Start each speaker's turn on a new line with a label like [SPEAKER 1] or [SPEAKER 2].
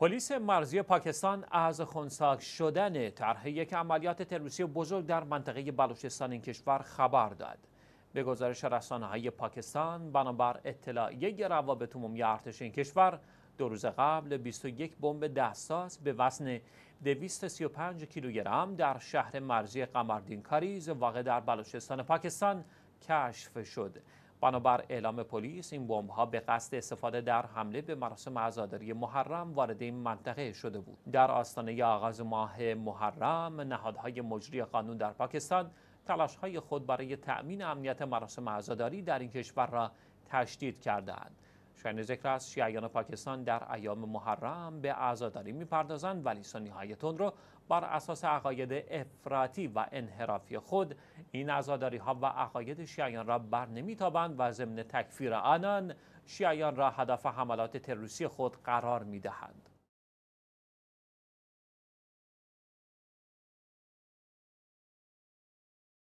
[SPEAKER 1] پلیس مرزی پاکستان از خونساک شدن طرح یک عملیات تروریستی بزرگ در منطقه بلوچستان این کشور خبر داد. به گزارش های پاکستان بنابر اطلاعیه روابط عمومی ارتش این کشور دو روز قبل 21 بمب دستاس به وزن 235 کیلوگرم در شهر مرزی قمردین کاریز واقع در بلوچستان پاکستان کشف شد بنابر اعلام پلیس این بمب ها به قصد استفاده در حمله به مراسم عزاداری محرم وارد این منطقه شده بود در آستانه آغاز ماه محرم نهادهای مجری قانون در پاکستان تلاش های خود برای تأمین امنیت مراسم عزاداری در این کشور را تشدید کردهاند شاین ذکر است شیعیان پاکستان در ایام محرم به عزاداری میپردازند و نهایتون رو بر اساس عقاید افراطی و انحرافی خود این عزاداری ها و عقاید شیعیان را بر نمیتابند و ضمن تکفیر آنان شیعیان را هدف حملات تروریستی خود قرار میدهند